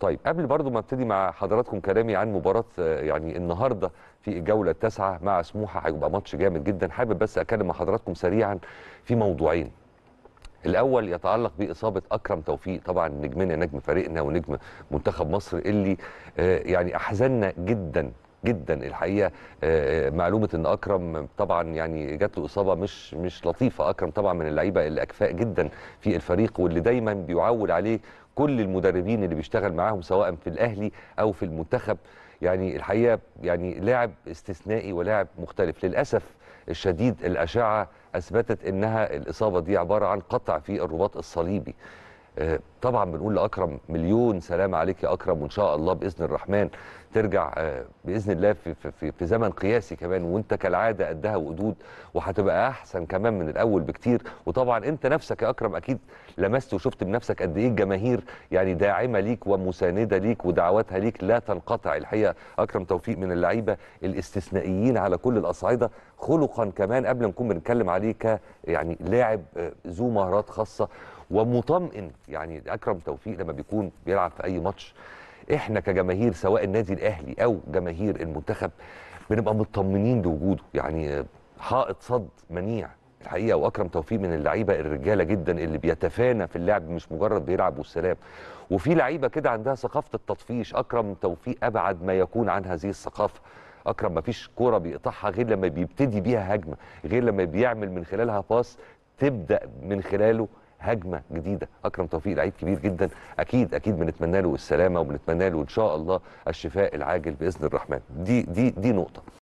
طيب قبل برضو ما ابتدي مع حضراتكم كلامي عن مباراه آه، يعني النهارده في الجوله التاسعه مع سموحه هيبقى ماتش جامد جدا حابب بس اكلم مع حضراتكم سريعا في موضوعين الاول يتعلق باصابه اكرم توفيق طبعا نجمنا نجم فريقنا ونجم منتخب مصر اللي آه، يعني احزننا جدا جدا الحقيقه آه، آه، معلومه ان اكرم طبعا يعني جات له اصابه مش مش لطيفه اكرم طبعا من اللعيبه الاكفاء جدا في الفريق واللي دايما بيعول عليه كل المدربين اللي بيشتغل معاهم سواء في الاهلي او في المنتخب يعني الحقيقه يعني لاعب استثنائي ولاعب مختلف للاسف الشديد الاشعه اثبتت انها الاصابه دي عباره عن قطع في الرباط الصليبي آه، طبعا بنقول لاكرم مليون سلام عليك يا اكرم وان شاء الله باذن الرحمن ترجع آه، باذن الله في, في, في زمن قياسي كمان وانت كالعاده قدها وقدود وهتبقى احسن كمان من الاول بكتير وطبعا انت نفسك يا اكرم اكيد لمست وشفت بنفسك قد ايه الجماهير يعني داعمه ليك ومسانده ليك ودعواتها ليك لا تنقطع الحقيقه اكرم توفيق من اللعيبه الاستثنائيين على كل الاصعده خلقا كمان قبل ما نكون بنتكلم عليه ك يعني لاعب آه، ذو مهارات خاصه ومطمئن يعني اكرم توفيق لما بيكون بيلعب في اي ماتش احنا كجماهير سواء النادي الاهلي او جماهير المنتخب بنبقى مطمنين بوجوده يعني حائط صد منيع الحقيقه واكرم توفيق من اللعيبه الرجاله جدا اللي بيتفانى في اللعب مش مجرد بيلعب والسلام وفي لعيبه كده عندها ثقافه التطفيش اكرم توفيق ابعد ما يكون عن هذه الثقافه اكرم ما فيش كوره بيقطعها غير لما بيبتدي بيها هجمه غير لما بيعمل من خلالها باس تبدا من خلاله هجمه جديده اكرم توفيق لعيب كبير جدا اكيد اكيد بنتمنى له السلامه وبنتمنى له ان شاء الله الشفاء العاجل باذن الرحمن دي دي دي نقطه